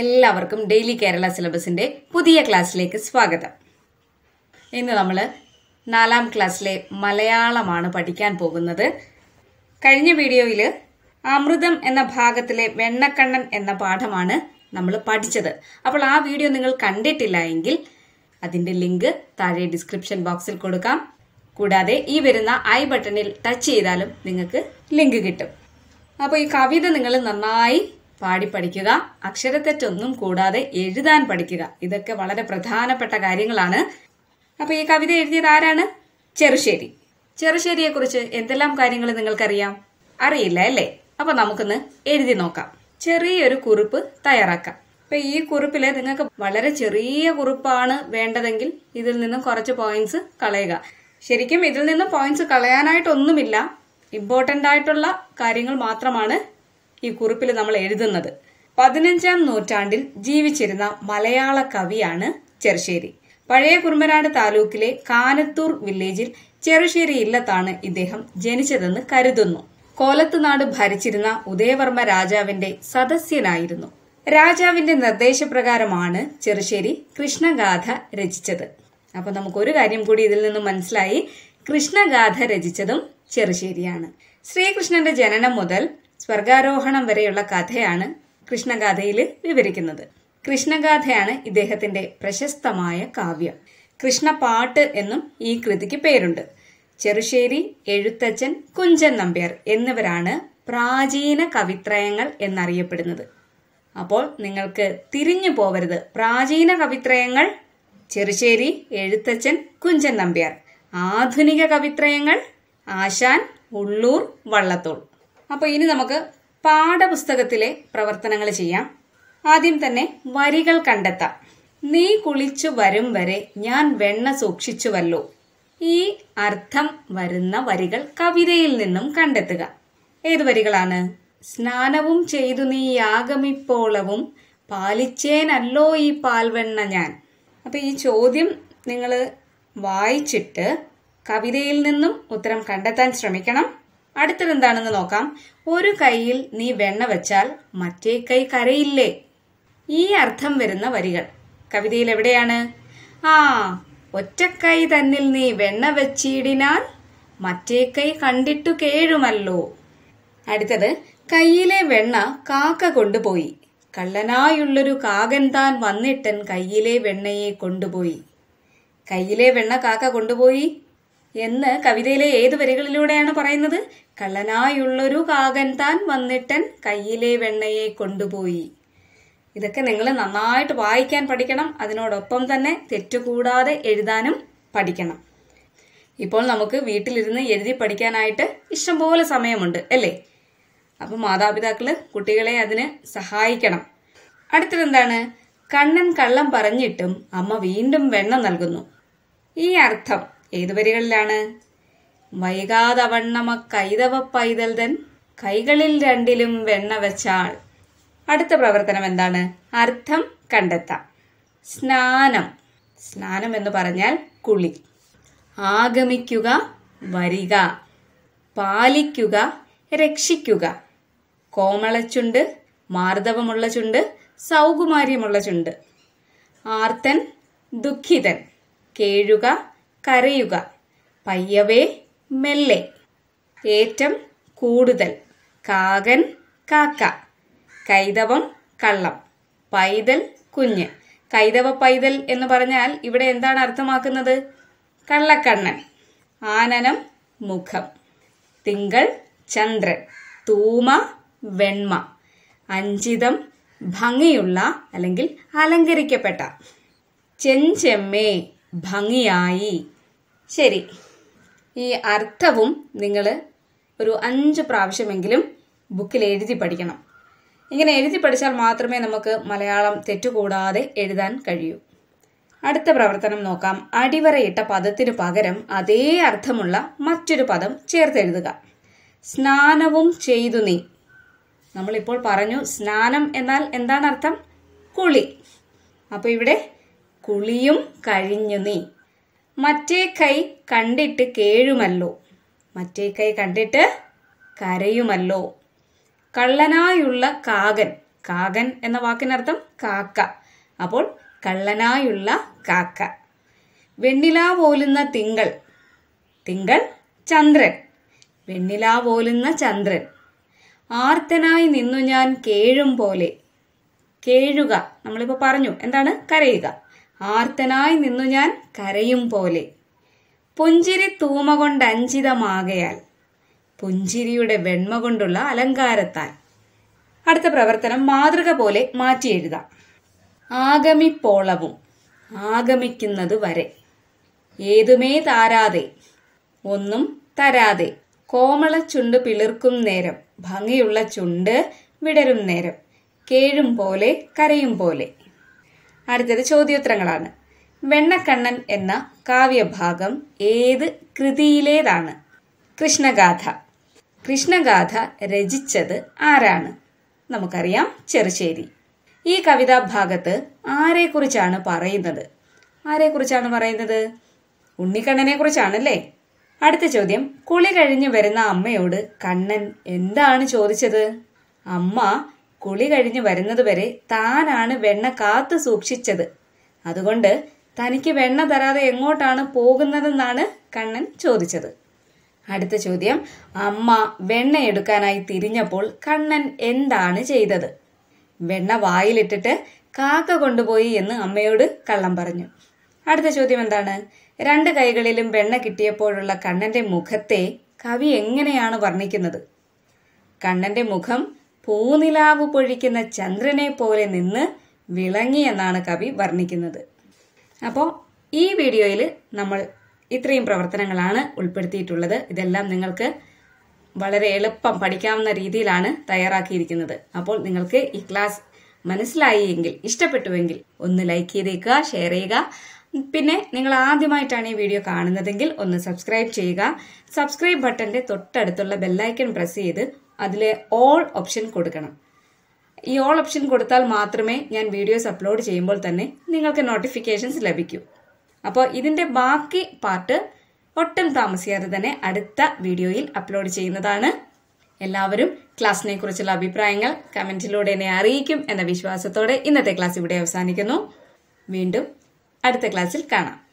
എല്ലാവർക്കും ഡെയിലി കേരള സിലബസിന്റെ പുതിയ ക്ലാസ്സിലേക്ക് സ്വാഗതം ഇന്ന് നമ്മൾ നാലാം ക്ലാസ്സിലെ മലയാളമാണ് പഠിക്കാൻ പോകുന്നത് കഴിഞ്ഞ വീഡിയോയിൽ അമൃതം എന്ന ഭാഗത്തിലെ വെണ്ണക്കണ്ണൻ എന്ന പാഠമാണ് നമ്മൾ പഠിച്ചത് അപ്പോൾ ആ വീഡിയോ നിങ്ങൾ കണ്ടിട്ടില്ല എങ്കിൽ അതിന്റെ ലിങ്ക് താഴെ ഡിസ്ക്രിപ്ഷൻ ബോക്സിൽ കൊടുക്കാം കൂടാതെ ഈ വരുന്ന ഐ ബട്ടണിൽ ടച്ച് ചെയ്താലും നിങ്ങൾക്ക് ലിങ്ക് കിട്ടും അപ്പോൾ ഈ കവിത നിങ്ങൾ നന്നായി പാടി പഠിക്കുക അക്ഷരത്തെറ്റൊന്നും കൂടാതെ എഴുതാൻ പഠിക്കുക ഇതൊക്കെ വളരെ പ്രധാനപ്പെട്ട കാര്യങ്ങളാണ് അപ്പൊ ഈ കവിത എഴുതിയത് ആരാണ് ചെറുശ്ശേരി ചെറുശ്ശേരിയെ കുറിച്ച് എന്തെല്ലാം കാര്യങ്ങൾ നിങ്ങൾക്കറിയാം അറിയില്ല അല്ലേ അപ്പൊ നമുക്കൊന്ന് എഴുതി നോക്കാം ചെറിയൊരു കുറിപ്പ് തയ്യാറാക്കാം അപ്പൊ ഈ കുറിപ്പിൽ നിങ്ങൾക്ക് വളരെ ചെറിയ കുറിപ്പാണ് വേണ്ടതെങ്കിൽ ഇതിൽ നിന്നും കുറച്ച് പോയിന്റ്സ് കളയുക ശരിക്കും ഇതിൽ നിന്നും പോയിന്റ്സ് കളയാനായിട്ടൊന്നുമില്ല ഇമ്പോർട്ടന്റ് ആയിട്ടുള്ള കാര്യങ്ങൾ മാത്രമാണ് ഈ കുറിപ്പിൽ നമ്മൾ എഴുതുന്നത് പതിനഞ്ചാം നൂറ്റാണ്ടിൽ ജീവിച്ചിരുന്ന മലയാള കവിയാണ് ചെറുശ്ശേരി പഴയ കുറുമനാട് താലൂക്കിലെ കാനത്തൂർ വില്ലേജിൽ ചെറുശ്ശേരി ഇല്ലത്താണ് ഇദ്ദേഹം ജനിച്ചതെന്ന് കരുതുന്നു കോലത്തുനാട് ഭരിച്ചിരുന്ന ഉദയവർമ്മ രാജാവിന്റെ സദസ്യനായിരുന്നു രാജാവിന്റെ നിർദ്ദേശപ്രകാരമാണ് ചെറുശ്ശേരി കൃഷ്ണഗാഥ രചിച്ചത് അപ്പൊ നമുക്കൊരു കാര്യം കൂടി ഇതിൽ നിന്ന് മനസ്സിലായി കൃഷ്ണഗാഥ രചിച്ചതും ചെറുശ്ശേരിയാണ് ശ്രീകൃഷ്ണന്റെ ജനനം മുതൽ സ്വർഗാരോഹണം വരെയുള്ള കഥയാണ് കൃഷ്ണഗാഥയിൽ വിവരിക്കുന്നത് കൃഷ്ണഗാഥയാണ് ഇദ്ദേഹത്തിന്റെ പ്രശസ്തമായ കാവ്യം കൃഷ്ണപാട്ട് എന്നും ഈ കൃതിക്ക് പേരുണ്ട് ചെറുശ്ശേരി എഴുത്തച്ഛൻ കുഞ്ചൻ നമ്പ്യാർ എന്നിവരാണ് പ്രാചീന കവിത്രയങ്ങൾ എന്നറിയപ്പെടുന്നത് അപ്പോൾ നിങ്ങൾക്ക് തിരിഞ്ഞു പോവരുത് പ്രാചീന കവിത്രയങ്ങൾ ചെറുശ്ശേരി എഴുത്തച്ഛൻ കുഞ്ചൻ നമ്പ്യാർ ആധുനിക കവിത്രയങ്ങൾ ആശാൻ ഉള്ളൂർ വള്ളത്തോൾ അപ്പോൾ ഇനി നമുക്ക് പാഠപുസ്തകത്തിലെ പ്രവർത്തനങ്ങൾ ചെയ്യാം ആദ്യം തന്നെ വരികൾ കണ്ടെത്താം നീ കുളിച്ചു വരും വരെ ഞാൻ വെണ്ണ സൂക്ഷിച്ചുവല്ലോ ഈ അർത്ഥം വരുന്ന വരികൾ കവിതയിൽ നിന്നും കണ്ടെത്തുക ഏത് വരികളാണ് സ്നാനവും ചെയ്തു നീ യാഗമിപ്പോളവും പാലിച്ചേനല്ലോ ഈ പാൽവെണ്ണ ഞാൻ അപ്പൊ ഈ ചോദ്യം നിങ്ങൾ വായിച്ചിട്ട് കവിതയിൽ നിന്നും ഉത്തരം കണ്ടെത്താൻ ശ്രമിക്കണം അടുത്തതെന്താണെന്ന് നോക്കാം ഒരു കൈയിൽ നീ വെണ്ണ വെച്ചാൽ മറ്റേ കൈ കരയില്ലേ ഈ അർത്ഥം വരുന്ന വരികൾ കവിതയിൽ എവിടെയാണ് ആ ഒറ്റക്കൈ തന്നിൽ നീ വെണ്ണ വെച്ചിടിനാൽ മറ്റേ കൈ കണ്ടിട്ടു കേഴുമല്ലോ അടുത്തത് കയ്യിലെ വെണ്ണ കാക്ക കൊണ്ടുപോയി കള്ളനായുള്ളൊരു കാകൻ താൻ വന്നിട്ടൻ കയ്യിലെ വെണ്ണയെ കൊണ്ടുപോയി കയ്യിലെ വെണ്ണ കാക്ക കൊണ്ടുപോയി എന്ന് കവിതയിലെ ഏത് വരികളിലൂടെയാണ് പറയുന്നത് കള്ളനായുള്ളൊരു കാകൻ താൻ വന്നിട്ടൻ കയ്യിലെ വെണ്ണയെ കൊണ്ടുപോയി ഇതൊക്കെ നിങ്ങൾ നന്നായിട്ട് വായിക്കാൻ പഠിക്കണം അതിനോടൊപ്പം തന്നെ തെറ്റുകൂടാതെ എഴുതാനും പഠിക്കണം ഇപ്പോൾ നമുക്ക് വീട്ടിലിരുന്ന് എഴുതി പഠിക്കാനായിട്ട് ഇഷ്ടംപോലെ സമയമുണ്ട് അല്ലേ അപ്പോൾ മാതാപിതാക്കൾ കുട്ടികളെ അതിന് സഹായിക്കണം അടുത്തതെന്താണ് കണ്ണൻ കള്ളം പറഞ്ഞിട്ടും അമ്മ വീണ്ടും വെണ്ണ നൽകുന്നു ഈ അർത്ഥം ഏതു വരികളിലാണ് വൈകാതവണ്ണമ കൈതവ പൈതൽ തൻ കൈകളിൽ രണ്ടിലും വെണ്ണ വെച്ചാൾ അടുത്ത പ്രവർത്തനം എന്താണ് അർത്ഥം കണ്ടെത്താം സ്നാനം സ്നാനം എന്ന് പറഞ്ഞാൽ കുളി ആഗമിക്കുക വരിക പാലിക്കുക രക്ഷിക്കുക കോമളച്ചുണ്ട് മാർദ്ദവമുള്ള ചുണ്ട് സൗകുമാര്യമുള്ള ചുണ്ട് ആർത്തൻ ദുഃഖിതൻ കേഴുക കരയുക പയ്യവേ മെല്ലെ ഏറ്റം കൂടുതൽ കാകൻ കാക്ക കൈതവം കള്ളം പൈതൽ കുഞ്ഞ് കൈതവ പൈതൽ എന്ന് പറഞ്ഞാൽ ഇവിടെ എന്താണ് അർത്ഥമാക്കുന്നത് കള്ളക്കണ്ണൻ ആനനം മുഖം തിങ്കൾ ചന്ദ്രൻ തൂമ വെണ്മ അഞ്ചിതം ഭംഗിയുള്ള അല്ലെങ്കിൽ അലങ്കരിക്കപ്പെട്ട ചെഞ്ചെമ്മേ ഭംഗിയായി ശരി ഈ അർത്ഥവും നിങ്ങൾ ഒരു അഞ്ച് പ്രാവശ്യമെങ്കിലും ബുക്കിൽ എഴുതി പഠിക്കണം ഇങ്ങനെ എഴുതി പഠിച്ചാൽ മാത്രമേ നമുക്ക് മലയാളം തെറ്റുകൂടാതെ എഴുതാൻ കഴിയൂ അടുത്ത പ്രവർത്തനം നോക്കാം അടിവരയിട്ട പദത്തിനു പകരം അതേ അർത്ഥമുള്ള മറ്റൊരു പദം ചേർത്തെഴുതുക സ്നാനവും ചെയ്തു നീ നമ്മളിപ്പോൾ പറഞ്ഞു സ്നാനം എന്നാൽ എന്താണ് അർത്ഥം കുളി അപ്പോൾ ഇവിടെ കുളിയും കഴിഞ്ഞു നീ മറ്റേ കൈ കണ്ടിട്ട് കേഴുമല്ലോ മറ്റേ കൈ കണ്ടിട്ട് കരയുമല്ലോ കള്ളനായുള്ള കാകൻ കാകൻ എന്ന വാക്കിനർത്ഥം കാക്ക അപ്പോൾ കള്ളനായുള്ള കാക്ക വെണ്ണില പോലുന്ന തിങ്കൾ തിങ്കൾ ചന്ദ്രൻ വെണ്ണില പോലുന്ന ചന്ദ്രൻ ആർത്തനായി നിന്നു ഞാൻ കേഴും പോലെ കേഴുക നമ്മളിപ്പോൾ പറഞ്ഞു എന്താണ് കരയുക ആർത്തനായി നിന്നു ഞാൻ കരയും പോലെ പുഞ്ചിരി തൂമ കൊണ്ട് അഞ്ചിതമാകയാൽ പുഞ്ചിരിയുടെ വെണ്മ കൊണ്ടുള്ള അലങ്കാരത്താൽ അടുത്ത പ്രവർത്തനം മാതൃക പോലെ മാറ്റി എഴുതാം ആഗമിപ്പോളവും ആഗമിക്കുന്നത് വരെ ഏതുമേ താരാതെ ഒന്നും തരാതെ കോമള ചുണ്ട് പിളിർക്കും നേരം ഭംഗിയുള്ള ചുണ്ട് വിടരും നേരം കേഴും പോലെ കരയും പോലെ അടുത്തത് ചോദ്യോത്തരങ്ങളാണ് വെണ്ണക്കണ്ണൻ എന്ന കാവ്യഭാഗം ഏത് കൃതിയിലേതാണ് കൃഷ്ണഗാഥ കൃഷ്ണഗാഥ രചിച്ചത് ആരാണ് നമുക്കറിയാം ചെറുശ്ശേരി ഈ കവിതാഭാഗത്ത് ആരെക്കുറിച്ചാണ് പറയുന്നത് ആരെക്കുറിച്ചാണ് പറയുന്നത് ഉണ്ണിക്കണ്ണനെ കുറിച്ചാണല്ലേ അടുത്ത ചോദ്യം കുളി കഴിഞ്ഞു വരുന്ന അമ്മയോട് കണ്ണൻ എന്താണ് ചോദിച്ചത് അമ്മ കുളി കഴിഞ്ഞ് വരുന്നതുവരെ താനാണ് വെണ്ണ കാത്തു സൂക്ഷിച്ചത് അതുകൊണ്ട് തനിക്ക് വെണ്ണ തരാതെ എങ്ങോട്ടാണ് പോകുന്നതെന്നാണ് കണ്ണൻ ചോദിച്ചത് അടുത്ത ചോദ്യം അമ്മ വെണ്ണ എടുക്കാനായി തിരിഞ്ഞപ്പോൾ കണ്ണൻ എന്താണ് ചെയ്തത് വെണ്ണ വായിലിട്ടിട്ട് കാക്ക കൊണ്ടുപോയി എന്ന് അമ്മയോട് കള്ളം പറഞ്ഞു അടുത്ത ചോദ്യം എന്താണ് രണ്ട് കൈകളിലും വെണ്ണ കിട്ടിയപ്പോഴുള്ള കണ്ണന്റെ മുഖത്തെ കവി എങ്ങനെയാണ് വർണ്ണിക്കുന്നത് കണ്ണന്റെ മുഖം പൂനിലാവ് പൊഴിക്കുന്ന ചന്ദ്രനെ പോലെ നിന്ന് വിളങ്ങി എന്നാണ് കവി വർണ്ണിക്കുന്നത് അപ്പോൾ ഈ വീഡിയോയിൽ നമ്മൾ ഇത്രയും പ്രവർത്തനങ്ങളാണ് ഉൾപ്പെടുത്തിയിട്ടുള്ളത് ഇതെല്ലാം നിങ്ങൾക്ക് വളരെ എളുപ്പം പഠിക്കാവുന്ന രീതിയിലാണ് തയ്യാറാക്കിയിരിക്കുന്നത് അപ്പോൾ നിങ്ങൾക്ക് ഈ ക്ലാസ് മനസ്സിലായി എങ്കിൽ ഇഷ്ടപ്പെട്ടുവെങ്കിൽ ഒന്ന് ലൈക്ക് ചെയ്തേക്കുക ഷെയർ ചെയ്യുക പിന്നെ നിങ്ങൾ ആദ്യമായിട്ടാണ് ഈ വീഡിയോ കാണുന്നതെങ്കിൽ ഒന്ന് സബ്സ്ക്രൈബ് ചെയ്യുക സബ്സ്ക്രൈബ് ബട്ടന്റെ തൊട്ടടുത്തുള്ള ബെല്ലൈക്കൺ പ്രസ് ചെയ്ത് അതിൽ ഓൾ ഓപ്ഷൻ കൊടുക്കണം ഈ ഓൾ ഓപ്ഷൻ കൊടുത്താൽ മാത്രമേ ഞാൻ വീഡിയോസ് അപ്ലോഡ് ചെയ്യുമ്പോൾ തന്നെ നിങ്ങൾക്ക് നോട്ടിഫിക്കേഷൻസ് ലഭിക്കൂ അപ്പോൾ ഇതിൻ്റെ ബാക്കി പാർട്ട് ഒട്ടും താമസിയാതെ തന്നെ അടുത്ത വീഡിയോയിൽ അപ്ലോഡ് ചെയ്യുന്നതാണ് എല്ലാവരും ക്ലാസ്സിനെ കുറിച്ചുള്ള അഭിപ്രായങ്ങൾ കമൻറ്റിലൂടെ എന്നെ അറിയിക്കും എന്ന വിശ്വാസത്തോടെ ഇന്നത്തെ ക്ലാസ് ഇവിടെ അവസാനിക്കുന്നു വീണ്ടും അടുത്ത ക്ലാസ്സിൽ കാണാം